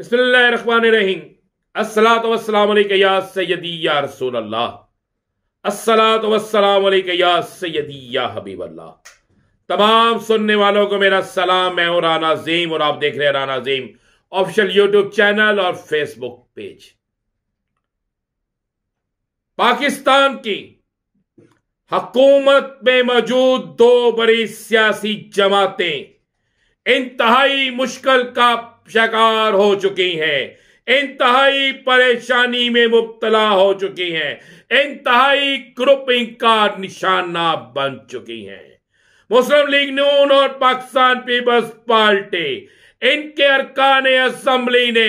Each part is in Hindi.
तमाम सुनने वालों को मेरा सलाम मैं हूं राना जीम और आप देख रहे हैं Rana Jeem official YouTube channel और फेसबुक पेज पाकिस्तान की हकूमत में मौजूद दो बड़ी सियासी जमातें इंतहाई मुश्किल का शिकार हो चुकी हैं इंतहाई परेशानी में मुबतला हो चुकी हैं इंतहाई ग्रुपिंग का निशाना बन चुकी हैं मुस्लिम लीग नून और पाकिस्तान पीपल्स पार्टी इनके अरकान असम्बली ने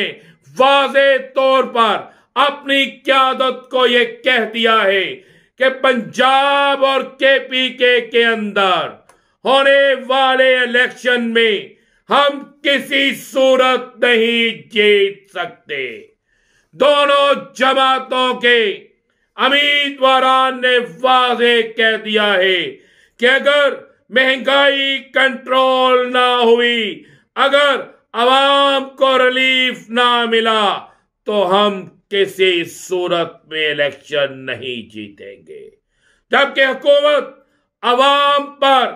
वाज तौर पर अपनी क्यादत को यह कह दिया है कि पंजाब और केपीके के अंदर होने वाले इलेक्शन में हम किसी सूरत नहीं जीत सकते दोनों जमातों के उम्मीदवार ने वाजे कह दिया है कि अगर महंगाई कंट्रोल ना हुई अगर आवाम को रिलीफ ना मिला तो हम किसी सूरत में इलेक्शन नहीं जीतेंगे जबकि हुकूमत आवाम पर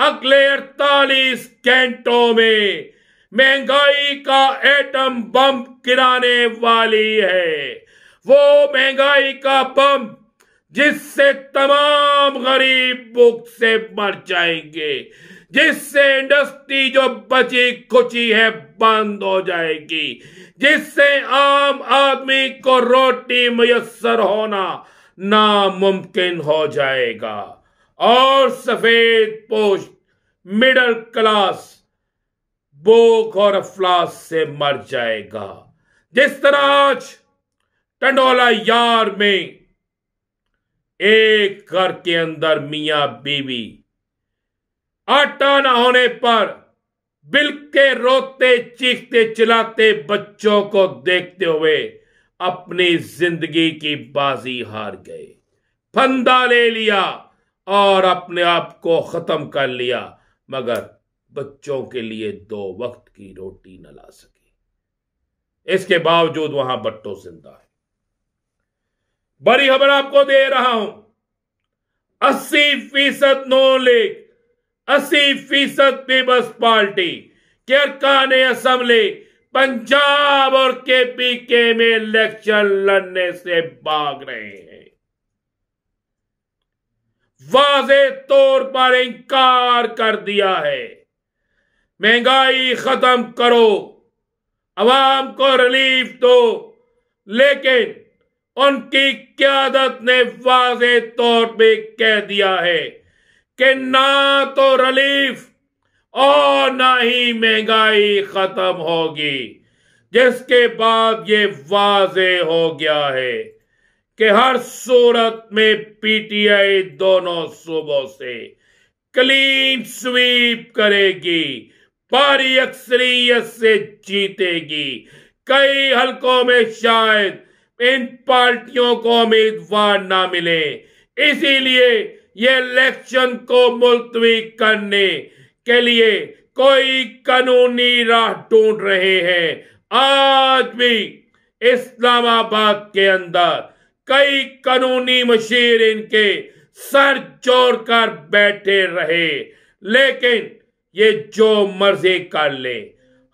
अगले अड़तालीस घंटों में महंगाई का एटम बम गिराने वाली है वो महंगाई का बम जिससे तमाम गरीब भूख से मर जाएंगे जिससे इंडस्ट्री जो बची खुची है बंद हो जाएगी जिससे आम आदमी को रोटी मयसर होना नामुमकिन हो जाएगा और सफेद पोस्ट मिडल क्लास बोख और अफलास से मर जाएगा जिस तरह आज टंडोला यार में एक घर के अंदर मिया बीवी आटा न होने पर बिल के रोते चीखते चिल्लाते बच्चों को देखते हुए अपनी जिंदगी की बाजी हार गए फंदा ले लिया और अपने आप को खत्म कर लिया मगर बच्चों के लिए दो वक्त की रोटी न ला सकी इसके बावजूद वहां बट्टो जिंदा है बड़ी खबर आपको दे रहा हूं अस्सी फीसद नो लीग अस्सी फीसद पीपल्स पार्टी के अरकान असम्बली पंजाब और केपी के में इलेक्शन लड़ने से भाग रहे हैं वाजे तौर पर इंकार कर दिया है महंगाई खत्म करो आवाम को रिलीफ दो लेकिन उनकी क्यादत ने वाजे तौर पे कह दिया है कि ना तो रिलीफ और ना ही महंगाई खत्म होगी जिसके बाद ये वाज हो गया है कि हर सूरत में पीटीआई दोनों सूबों से क्लीन स्वीप करेगी भारी अक्सरियत से जीतेगी कई हलकों में शायद इन पार्टियों को उम्मीदवार ना मिले इसीलिए ये इलेक्शन को मुलतवी करने के लिए कोई कानूनी राह ढूंढ रहे हैं आज भी इस्लामाबाद के अंदर कई कानूनी मशीर इनके सर चोर कर बैठे रहे लेकिन ये जो मर्जी कर ले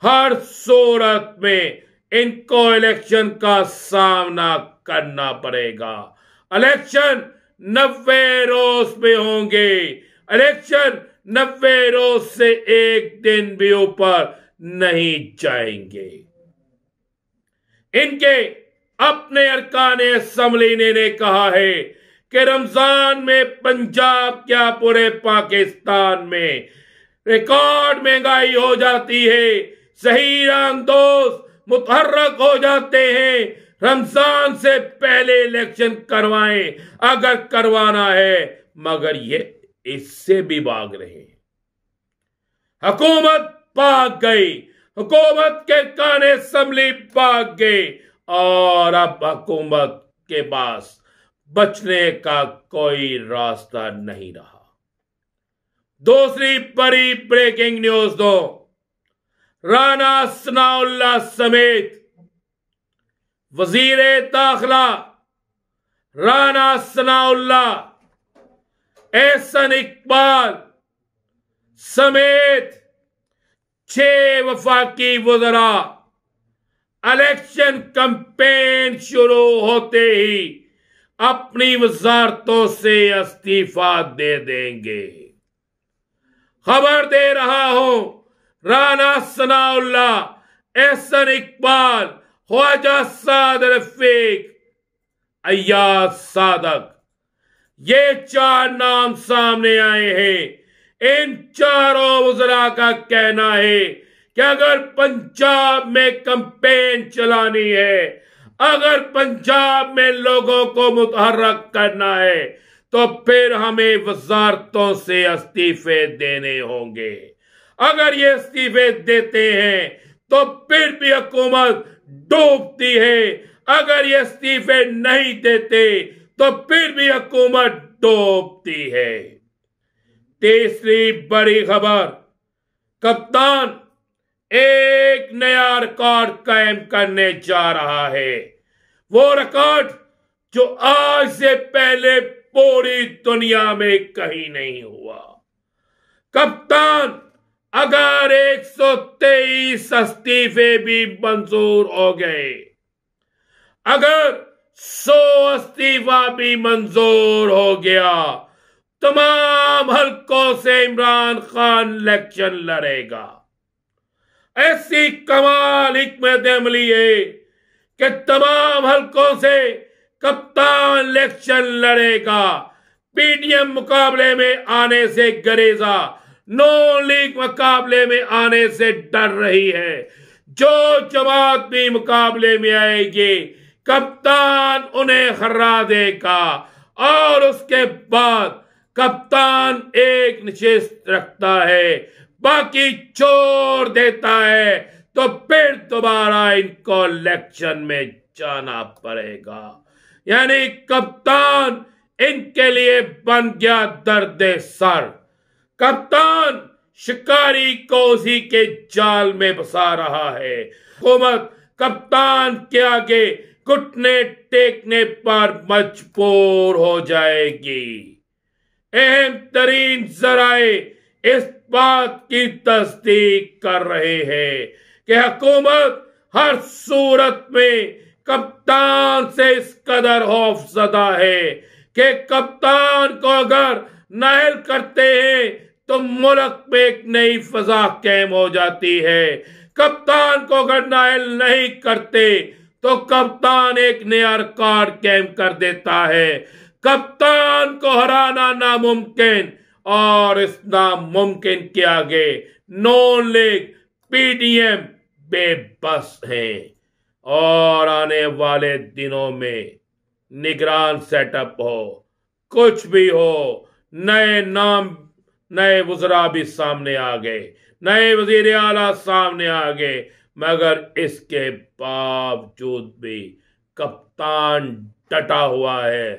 हर सूरत में इनको इलेक्शन का सामना करना पड़ेगा इलेक्शन नब्बे रोज में होंगे इलेक्शन नब्बे रोज से एक दिन भी ऊपर नहीं जाएंगे इनके अपने अरकान असम्बली ने, ने कहा है कि रमजान में पंजाब क्या पूरे पाकिस्तान में रिकॉर्ड महंगाई हो जाती है सही दोस्त मुतहरक हो जाते हैं रमजान से पहले इलेक्शन करवाएं अगर करवाना है मगर ये इससे भी भाग रहे हकूमत भाग गई हुकूमत के कान असम्बली पाक गए और अब हकूमत के पास बचने का कोई रास्ता नहीं रहा दूसरी बड़ी ब्रेकिंग न्यूज दो राना सनाउल्ला समेत वजीर दाखला राना सनाउल्ला एहसन इकबाल समेत छह वफाकी वजरा इलेक्शन कंपेन शुरू होते ही अपनी वजारतों से इस्तीफा दे देंगे खबर दे रहा हूं राना सनाउल्ला एहसन इकबाल ख्वाजा साद रफीक अयाज सादक ये चार नाम सामने आए हैं इन चारों वजरा का कहना है कि अगर पंजाब में कंपेन चलानी है अगर पंजाब में लोगों को मुतहरक करना है तो फिर हमें वजारतों से इस्तीफे देने होंगे अगर ये इस्तीफे देते हैं तो फिर भी हुकूमत डूबती है अगर ये इस्तीफे नहीं देते तो फिर भी हुकूमत डूबती है तीसरी बड़ी खबर कप्तान एक नया रिकॉर्ड कायम करने जा रहा है वो रिकॉर्ड जो आज से पहले पूरी दुनिया में कहीं नहीं हुआ कप्तान अगर 123 इस्तीफे भी मंजूर हो गए अगर 100 इस्तीफा भी मंजूर हो गया तमाम हलकों से इमरान खान इलेक्शन लड़ेगा ऐसी कमाल हमत अमली है कि तमाम हलकों से कप्तान इलेक्शन लड़ेगा पीडीएम मुकाबले में आने से गरेजा नो लीग मुकाबले में आने से डर रही है जो जमात भी मुकाबले में आएगी कप्तान उन्हें हरा देगा और उसके बाद कप्तान एक निशेष रखता है बाकी चोर देता है तो फिर दोबारा इनको इलेक्शन में जाना पड़ेगा यानी कप्तान इनके लिए बन गया दर्द सर कप्तान शिकारी को उसी के जाल में बसा रहा है हुकूमत कप्तान के आगे घुटने टेकने पर मजबूर हो जाएगी अहम तरीन जराए इस बात की तस्दीक कर रहे हैं कि हकूमत हर सूरत में कप्तान से इस कदर खौफ सदा है कि कप्तान को अगर नहल करते हैं तो मुल्क में एक नई फजा कैम हो जाती है कप्तान को अगर नायल नहीं करते तो कप्तान एक नया रिकॉर्ड कैम कर देता है कप्तान को हराना नामुमकिन और इस नामुमकिन के आगे नो लीग पीडीएम बेबस है और आने वाले दिनों में निगरान सेटअप हो कुछ भी हो नए नाम नए वजरा भी सामने आ गए नए वजीर आला सामने आ गए मगर इसके बावजूद भी कप्तान डटा हुआ है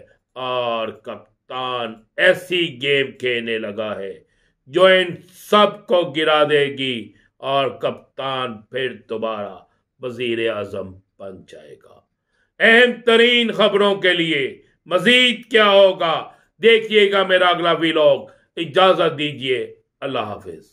और कप्तान पाकिस्तान ऐसी गेम खेलने लगा है जो इन सब को गिरा देगी और कप्तान फिर दोबारा वजीर आजम बन जाएगा अहम तरीन खबरों के लिए मजीद क्या होगा देखिएगा मेरा अगला वीलॉग इजाज़त दीजिए अल्लाह हाफिज